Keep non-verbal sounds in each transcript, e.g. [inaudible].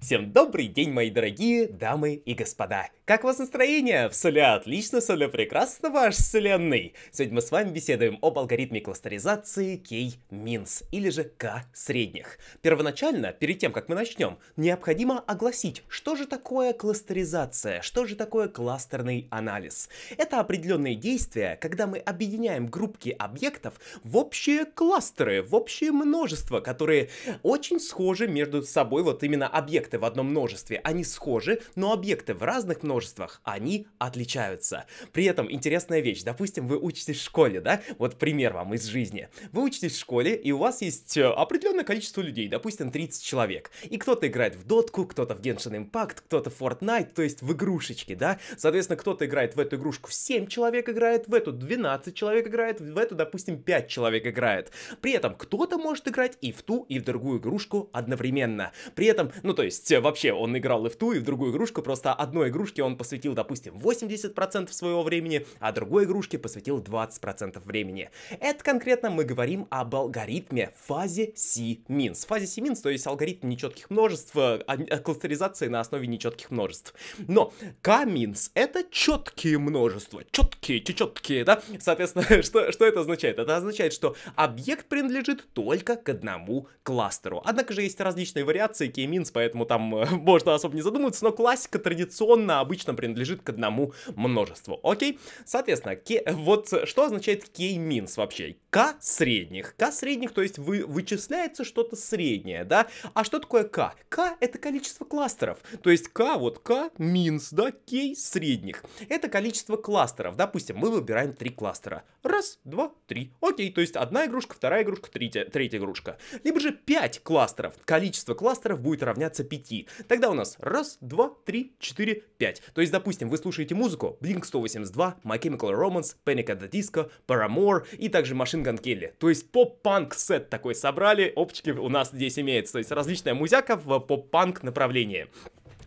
Всем добрый день, мои дорогие дамы и господа. Как у вас настроение? В отлично, соле прекрасно, ваш вселенный. Сегодня мы с вами беседуем об алгоритме кластеризации K-мин или же k средних. Первоначально, перед тем, как мы начнем, необходимо огласить, что же такое кластеризация, что же такое кластерный анализ. Это определенные действия, когда мы объединяем группки объектов в общие кластеры, в общее множество, которые очень схожи между собой вот именно объект объекты в одном множестве, они схожи, но объекты в разных множествах, они отличаются. При этом интересная вещь. Допустим, вы учитесь в школе, да? Вот пример вам из жизни. Вы учитесь в школе, и у вас есть э, определенное количество людей, допустим, 30 человек. И кто-то играет в дотку, кто-то в Genshin Impact, кто-то в Fortnite, то есть в игрушечки, да? Соответственно, кто-то играет в эту игрушку 7 человек играет, в эту 12 человек играет, в эту, допустим, 5 человек играет. При этом кто-то может играть и в ту, и в другую игрушку одновременно. При этом, ну то есть, есть э, вообще он играл и в ту, и в другую игрушку, просто одной игрушке он посвятил, допустим, 80% своего времени, а другой игрушке посвятил 20% времени. Это конкретно мы говорим об алгоритме фазе C-мин. Фазе C-мин, то есть алгоритм нечетких множеств, э, а, а, кластеризации на основе нечетких множеств. Но К-минс — это четкие множества, четкие, четкие, да? Соответственно, [laughs] что, что это означает? Это означает, что объект принадлежит только к одному кластеру. Однако же есть различные вариации K-минс, поэтому там э, [laughs] можно особо не задумываться, но классика традиционно обычно принадлежит к одному множеству. Окей? Соответственно, ке... вот что означает K-минс вообще? К средних. К средних, то есть вы... вычисляется что-то среднее, да? А что такое К? К это количество кластеров. То есть К, вот К минс, да, K средних. Это количество кластеров. Допустим, мы выбираем три кластера. Раз, два, три. Окей, то есть одна игрушка, вторая игрушка, третья, третья игрушка. Либо же 5 кластеров. Количество кластеров будет равняться 5. 5. Тогда у нас раз, два, три, четыре, пять. То есть, допустим, вы слушаете музыку Blink-182, My Chemical Romance, Panic at the Disco, Paramore и также Machine Gun Kelly. То есть поп-панк сет такой собрали, опчики у нас здесь имеется. То есть различная музяка в поп-панк направлении.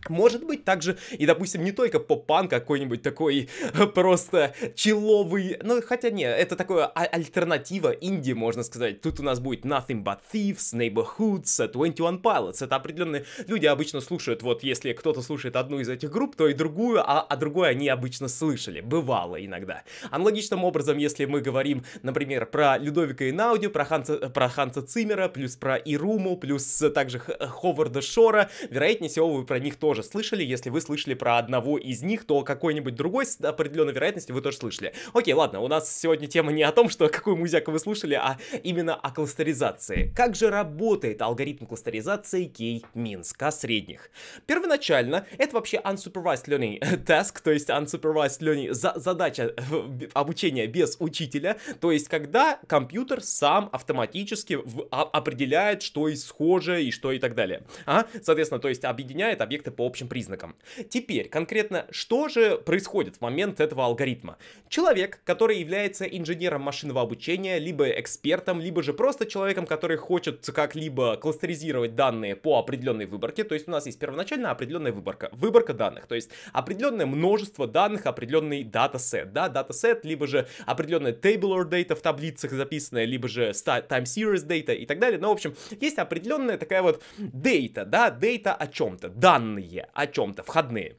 Может быть, также и, допустим, не только поп-панк, а какой-нибудь такой э, просто человый, ну, хотя не, это такое а- альтернатива Индии можно сказать. Тут у нас будет Nothing But Thieves, Neighborhoods, 21 Pilots. Это определенные люди обычно слушают, вот если кто-то слушает одну из этих групп, то и другую, а, а другую они обычно слышали, бывало иногда. Аналогичным образом, если мы говорим, например, про Людовика Инауди, про Ханса, про Ханса Цимера плюс про Ируму, плюс также Ховарда Шора, вероятнее всего вы про них тоже тоже слышали. Если вы слышали про одного из них, то какой-нибудь другой с определенной вероятностью вы тоже слышали. Окей, ладно, у нас сегодня тема не о том, что какую музяку вы слушали, а именно о кластеризации. Как же работает алгоритм кластеризации Кей-Минска средних? Первоначально это вообще unsupervised learning [laughs] task, то есть unsupervised learning за задача э, обучения без учителя, то есть когда компьютер сам автоматически а, определяет, что и схоже и что и так далее. А, соответственно, то есть объединяет объекты по по общим признакам. Теперь конкретно, что же происходит в момент этого алгоритма? Человек, который является инженером машинного обучения, либо экспертом, либо же просто человеком, который хочет как-либо кластеризировать данные по определенной выборке, то есть у нас есть первоначально определенная выборка, выборка данных, то есть определенное множество данных, определенный датасет, да, датасет, либо же определенная tabular data в таблицах записанная, либо же time series data и так далее, но ну, в общем, есть определенная такая вот data, да, data о чем-то, данные, о чем-то, входные.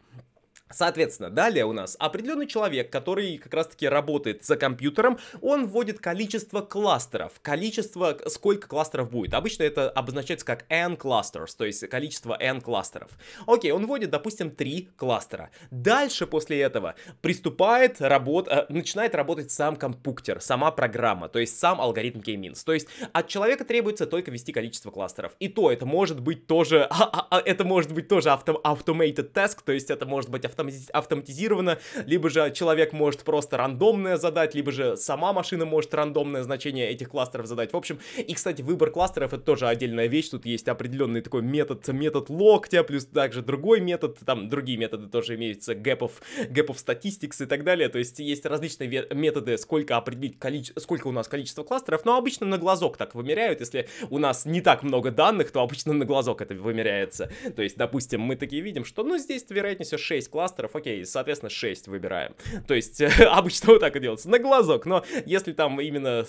Соответственно, далее у нас определенный человек, который как раз-таки работает за компьютером, он вводит количество кластеров, количество, сколько кластеров будет. Обычно это обозначается как n clusters, то есть количество n кластеров. Окей, он вводит, допустим, 3 кластера. Дальше после этого приступает работа, э, начинает работать сам компьютер, сама программа, то есть сам алгоритм k-means. То есть от человека требуется только ввести количество кластеров. И то это может быть тоже, [laughs] а, а, а, это может быть тоже автом, automated task, то есть это может быть автоматически автоматизировано, либо же человек может просто рандомное задать, либо же сама машина может рандомное значение этих кластеров задать. В общем, и, кстати, выбор кластеров это тоже отдельная вещь, тут есть определенный такой метод, метод локтя, плюс также другой метод, там другие методы тоже имеются, гэпов, гэпов статистикс и так далее, то есть есть различные методы, сколько определить, количе... сколько у нас количество кластеров, но обычно на глазок так вымеряют, если у нас не так много данных, то обычно на глазок это вымеряется, то есть, допустим, мы такие видим, что, ну, здесь, вероятнее всего, 6 кластеров, блокбастеров, окей, соответственно, 6 выбираем. То есть, [laughs] обычно вот так и делается, на глазок, но если там именно,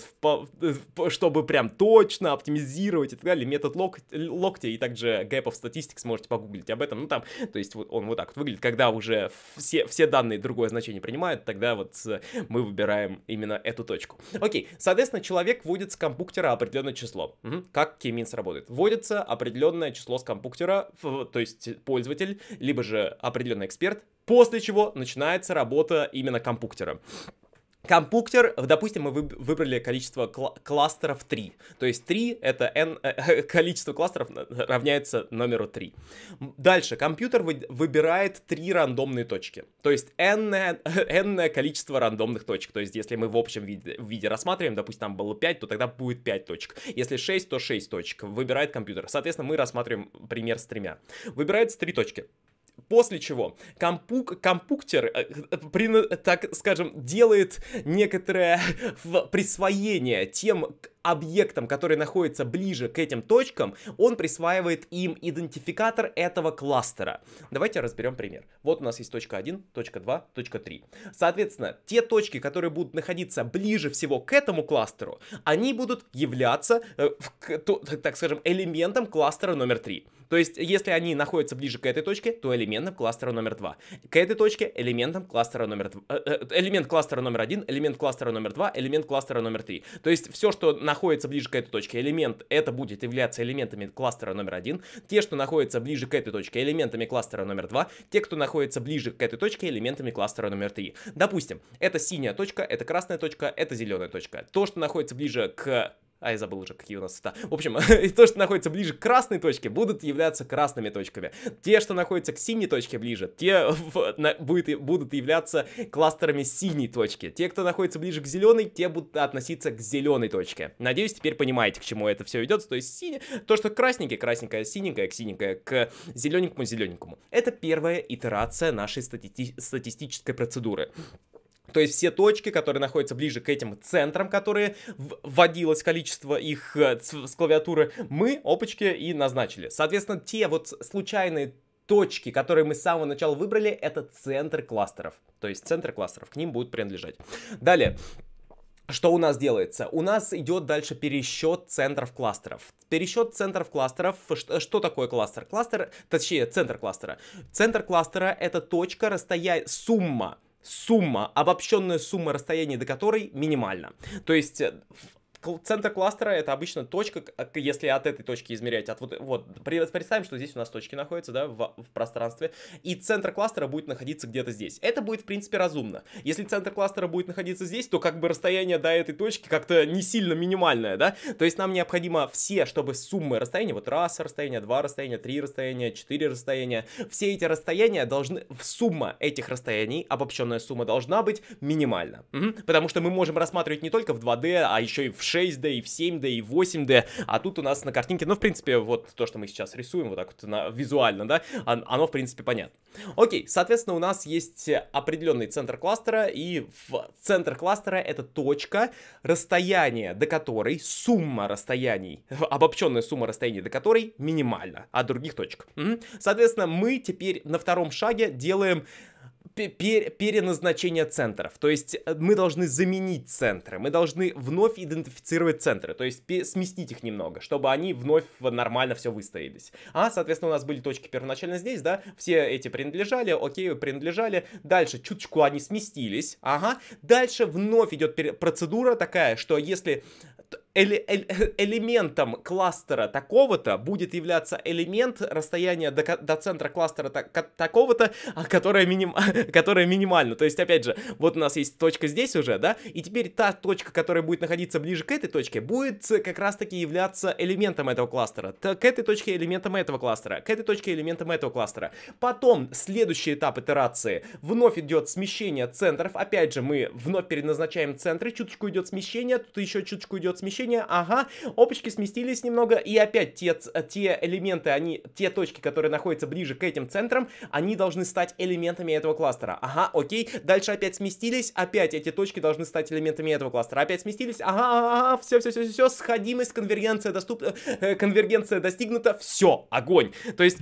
чтобы прям точно оптимизировать и так далее, метод лок локтя и также гэпов статистик сможете погуглить об этом, ну там, то есть вот он вот так вот выглядит, когда уже все, все данные другое значение принимают, тогда вот э, мы выбираем именно эту точку. Окей, соответственно, человек вводит с компуктера определенное число. Угу. Как Кеминс работает? Вводится определенное число с компуктера, то есть пользователь, либо же определенный эксперт после чего начинается работа именно компуктера. Компуктер, допустим, мы выбрали количество кл кластеров 3. То есть 3 это n, э, [laughs] количество кластеров равняется номеру 3. Дальше, компьютер вы, выбирает 3 рандомные точки. То есть n, n [laughs] количество рандомных точек. То есть если мы в общем виде, виде рассматриваем, допустим, там было 5, то тогда будет 5 точек. Если 6, то 6 точек. Выбирает компьютер. Соответственно, мы рассматриваем пример с тремя. Выбирается 3 точки. После чего компук, компуктер, э, э, так скажем, делает некоторое [laughs] присвоение тем объектам, которые находятся ближе к этим точкам, он присваивает им идентификатор этого кластера. Давайте разберем пример. Вот у нас есть точка 1, точка 2, точка 3. Соответственно, те точки, которые будут находиться ближе всего к этому кластеру, они будут являться, э, так скажем, элементом кластера номер 3. То есть, если они находятся ближе к этой точке, то элементом кластера номер 2. К этой точке элементом кластера номер 2, э, э, элемент кластера номер 1, элемент кластера номер 2, элемент кластера номер 3. То есть, все, что находится находится ближе к этой точке элемент, это будет являться элементами кластера номер один. Те, что находятся ближе к этой точке, элементами кластера номер два. Те, кто находится ближе к этой точке, элементами кластера номер три. Допустим, это синяя точка, это красная точка, это зеленая точка. То, что находится ближе к а я забыл уже, какие у нас цвета. В общем, [laughs] то, что находится ближе к красной точке, будут являться красными точками. Те, что находятся к синей точке ближе, те [laughs] в, на, будет, будут являться кластерами синей точки. Те, кто находится ближе к зеленой, те будут относиться к зеленой точке. Надеюсь, теперь понимаете, к чему это все идет. То есть сине, то, что красненькое, красненькое, синенькое, к синенькое, к зелененькому, зелененькому. Это первая итерация нашей стати статистической процедуры. То есть все точки, которые находятся ближе к этим центрам, которые вводилось количество их э, с клавиатуры, мы, опачки, и назначили. Соответственно, те вот случайные точки, которые мы с самого начала выбрали, это центр кластеров. То есть центр кластеров, к ним будут принадлежать. Далее. Что у нас делается? У нас идет дальше пересчет центров кластеров. Пересчет центров кластеров. Что, что такое кластер? Кластер, точнее, центр кластера. Центр кластера это точка расстояния, сумма сумма, обобщенная сумма расстояния до которой минимальна. То есть э, центр кластера это обычно точка, если от этой точки измерять. От вот, вот, представим, что здесь у нас точки находятся, да, в, в пространстве, и центр кластера будет находиться где-то здесь. Это будет, в принципе, разумно. Если центр кластера будет находиться здесь, то как бы расстояние до этой точки как-то не сильно минимальное, да? То есть нам необходимо все, чтобы суммы расстояния, вот раз расстояние, два расстояния, три расстояния, четыре расстояния, все эти расстояния должны, сумма этих расстояний, обобщенная сумма должна быть минимальна. Угу. Потому что мы можем рассматривать не только в 2D, а еще и в 6 6D, и в 7D, и в 8D, а тут у нас на картинке, ну, в принципе, вот то, что мы сейчас рисуем, вот так вот на, визуально, да, оно, в принципе, понятно. Окей, соответственно, у нас есть определенный центр кластера, и в центр кластера это точка, расстояние до которой, сумма расстояний, [laughs] обобщенная сумма расстояний до которой минимальна от других точек. Соответственно, мы теперь на втором шаге делаем пер переназначение центров. То есть э, мы должны заменить центры, мы должны вновь идентифицировать центры, то есть сместить их немного, чтобы они вновь нормально все выстоялись. А, соответственно, у нас были точки первоначально здесь, да, все эти принадлежали, окей, принадлежали. Дальше чуточку они сместились, ага. Дальше вновь идет процедура такая, что если эле эле [laughs] элементом кластера такого-то будет являться элемент расстояния до, до центра кластера так такого-то, а, которое, миним [laughs] которое минимально. То есть, опять же, вот у нас есть точка здесь уже, да, и теперь та точка, которая будет находиться ближе к этой точке, будет как раз-таки являться элементом этого кластера. к этой точке элементом этого кластера, к этой точке элементом этого кластера. Потом следующий этап итерации. Вновь идет смещение центров. Опять же, мы вновь переназначаем центры, чуточку идет смещение, тут еще чуточку идет смещение, движение, ага, опачки сместились немного, и опять те, э, те элементы, они, те точки, которые находятся ближе к этим центрам, они должны стать элементами этого кластера, ага, окей, дальше опять сместились, опять эти точки должны стать элементами этого кластера, опять сместились, ага, ага, все, все, все, все, все сходимость, конвергенция доступна, э, конвергенция достигнута, все, огонь, то есть...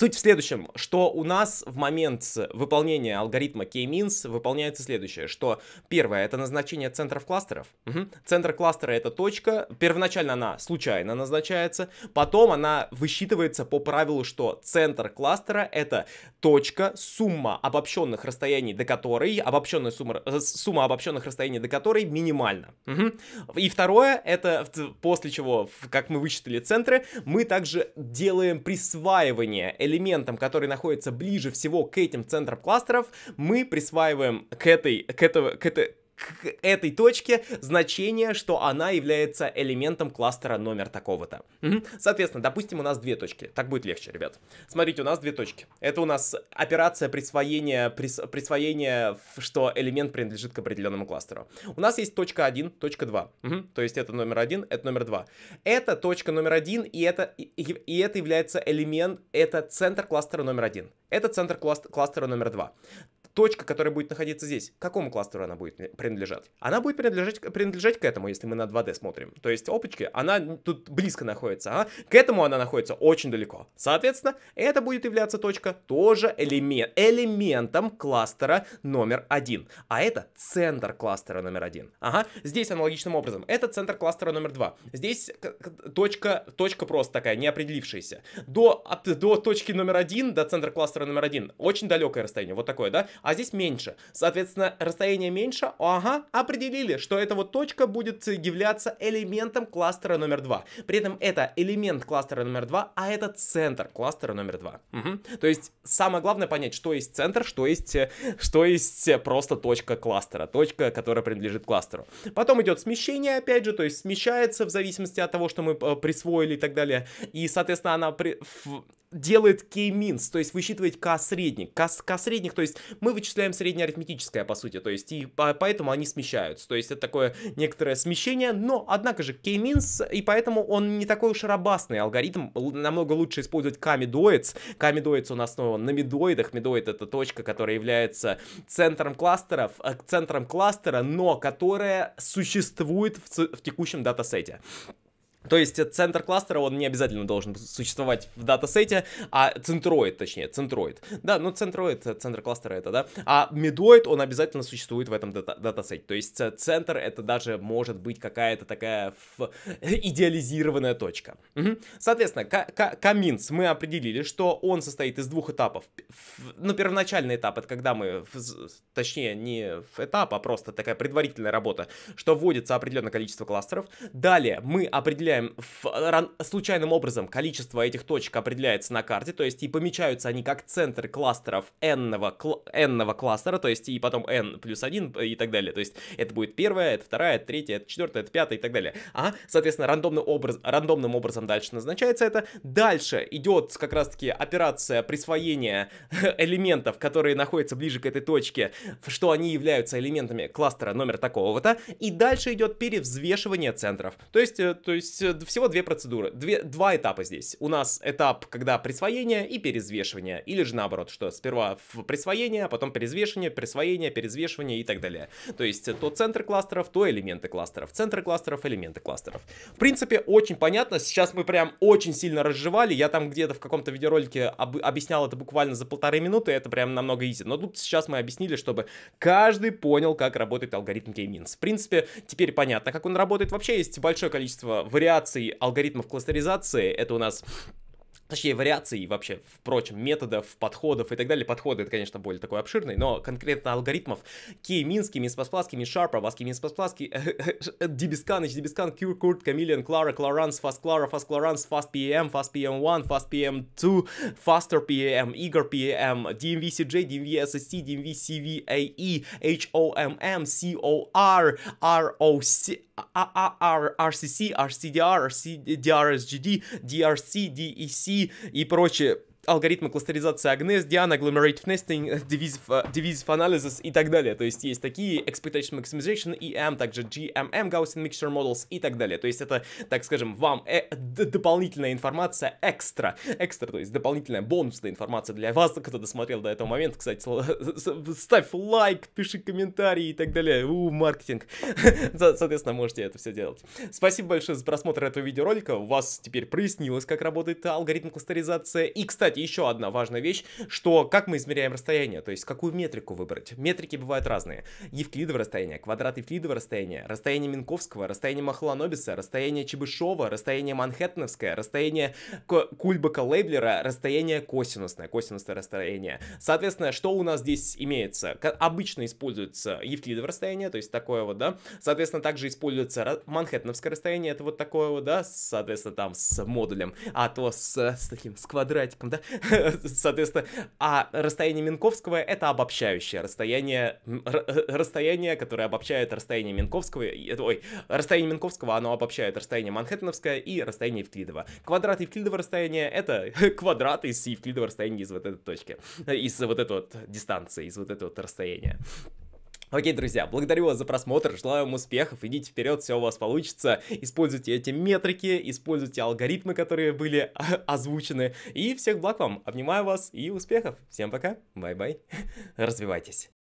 Суть в следующем, что у нас в момент выполнения алгоритма K-means выполняется следующее, что первое это назначение центров кластеров. Угу. Центр кластера это точка, первоначально она случайно назначается, потом она высчитывается по правилу, что центр кластера это точка, сумма обобщенных расстояний до которой, обобщенная сумма, э, сумма обобщенных расстояний до которой минимальна. Угу. И второе это после чего, как мы высчитали центры, мы также делаем присваивание элементом, который находится ближе всего к этим центрам кластеров, мы присваиваем к этой, к этого, к этой, к этой точке значение, что она является элементом кластера номер такого-то. Угу. Соответственно, допустим, у нас две точки. Так будет легче, ребят. Смотрите, у нас две точки. Это у нас операция присвоения, прис, присвоения, что элемент принадлежит к определенному кластеру. У нас есть точка 1, точка 2. Угу. То есть это номер 1, это номер 2. Это точка номер 1, и это, и, и это является элемент, это центр кластера номер 1. Это центр класт, кластера номер 2 точка, которая будет находиться здесь, какому кластеру она будет принадлежать? Она будет принадлежать, принадлежать к этому, если мы на 2D смотрим. То есть, опачки, она тут близко находится, а? к этому она находится очень далеко. Соответственно, это будет являться точка тоже элемент, элементом кластера номер один. А это центр кластера номер один. Ага, здесь аналогичным образом. Это центр кластера номер два. Здесь точка, точка просто такая, не определившаяся. До, от, до точки номер один, до центра кластера номер один, очень далекое расстояние, вот такое, да? а здесь меньше. Соответственно, расстояние меньше, ага, определили, что эта вот точка будет являться элементом кластера номер 2. При этом это элемент кластера номер 2, а это центр кластера номер 2. Угу. То есть самое главное понять, что есть центр, что есть, э, что есть э, просто точка кластера, точка, которая принадлежит кластеру. Потом идет смещение, опять же, то есть смещается в зависимости от того, что мы э, присвоили и так далее. И, соответственно, она при... делает k-means, то есть высчитывает k-средник. K-средник, то есть мы мы вычисляем среднеарифметическое, по сути, то есть, и по поэтому они смещаются. То есть, это такое некоторое смещение, но, однако же, K-means, и поэтому он не такой уж рабастный алгоритм, намного лучше использовать K-медоидс. K-медоидс он основан на медоидах, медоид это точка, которая является центром кластеров, э, центром кластера, но которая существует в, в текущем датасете. То есть центр кластера, он не обязательно должен существовать в датасете, а центроид, точнее, центроид. Да, ну центроид, центр кластера это, да. А медоид, он обязательно существует в этом дата датасете. То есть э, центр это даже может быть какая-то такая идеализированная точка. Угу. Соответственно, каминс мы определили, что он состоит из двух этапов. Ну, первоначальный этап, это когда мы, точнее, не этап, а просто такая предварительная работа, что вводится определенное количество кластеров. Далее мы определяем определяем в, случайным образом количество этих точек определяется на карте, то есть и помечаются они как центры кластеров n-ного кл кластера, то есть и потом n плюс 1 и так далее. То есть это будет первая, это вторая, это третья, это четвертая, это пятая и так далее. А, соответственно, рандомным, образ рандомным образом дальше назначается это. Дальше идет как раз-таки операция присвоения [laughs] элементов, которые находятся ближе к этой точке, что они являются элементами кластера номер такого-то. И дальше идет перевзвешивание центров. То есть, э, то есть Э, всего две процедуры, две, два этапа здесь. У нас этап, когда присвоение и перезвешивание, или же наоборот, что сперва присвоение, а потом перезвешивание, присвоение, перезвешивание и так далее. То есть э, то центр кластеров, то элементы кластеров, центры кластеров, элементы кластеров. В принципе, очень понятно, сейчас мы прям очень сильно разжевали, я там где-то в каком-то видеоролике об, объяснял это буквально за полторы минуты, это прям намного изи. Но тут сейчас мы объяснили, чтобы каждый понял, как работает алгоритм K-means. В принципе, теперь понятно, как он работает. Вообще есть большое количество вариантов вариаций алгоритмов кластеризации, это у нас Точнее, вариаций вообще, впрочем, методов, подходов и так далее. Подходы, это, конечно, более такой обширный, но конкретно алгоритмов Кей, Минский, Минспаспласки, Миншарпа, Васки, Минспаспласки, э, э, э, Дибисканыч, Дибискан, Кюр, Курт, Камиллиан, Клара, Кларанс, Фаст Клара, Фаст Кларанс, Фаст ПМ, эм, Фаст ПМ1, эм Фаст ПМ2, эм Фастер ПМ, Игор ПМ, DMV CJ, DMV SST, DMV CVAE, HOMM, COR, ROC, RCC, RCDR, RCDRSGD, DRC, DEC и прочее алгоритмы кластеризации Agnes, Diana, Agglomerative Nesting, [laughs] Divisive, э, divisive Analysis и так далее. То есть есть такие Expectation Maximization, EM, также GMM, Gaussian Mixture Models и так далее. То есть это, так скажем, вам э дополнительная информация экстра. Экстра, то есть дополнительная бонусная информация для вас, кто досмотрел до этого момента. Кстати, ставь лайк, пиши комментарии и так далее. У, маркетинг. [laughs] Соответственно, можете это все делать. Спасибо большое за просмотр этого видеоролика. У вас теперь прояснилось, как работает алгоритм кластеризации. И, кстати, кстати, еще одна важная вещь, что как мы измеряем расстояние, то есть какую метрику выбрать. Метрики бывают разные. Евклидово расстояние, квадрат Евклидово расстояние, расстояние Минковского, расстояние Махланобиса, расстояние Чебышева, расстояние Манхэттеновское, расстояние Кульбака Лейблера, расстояние косинусное, косинусное расстояние. Соответственно, что у нас здесь имеется? Обычно используется Евклидово расстояние, то есть такое вот, да. Соответственно, также используется Манхэттеновское расстояние, это вот такое вот, да, соответственно, там с модулем, а то с, с таким, с квадратиком, да. [laughs] соответственно, а расстояние Минковского это обобщающее расстояние, э, расстояние, которое обобщает расстояние Минковского, э, ой, расстояние Минковского, оно обобщает расстояние Манхэттеновское и расстояние Евклидова. Квадрат Евклидова расстояния это [laughs] квадрат из Евклидова расстояния из вот этой точки, э, из вот этой вот дистанции, из вот этого вот расстояния. Окей, друзья, благодарю вас за просмотр, желаю вам успехов, идите вперед, все у вас получится, используйте эти метрики, используйте алгоритмы, которые были [laughs] озвучены, и всех благ вам, обнимаю вас и успехов, всем пока, бай-бай, [laughs] развивайтесь.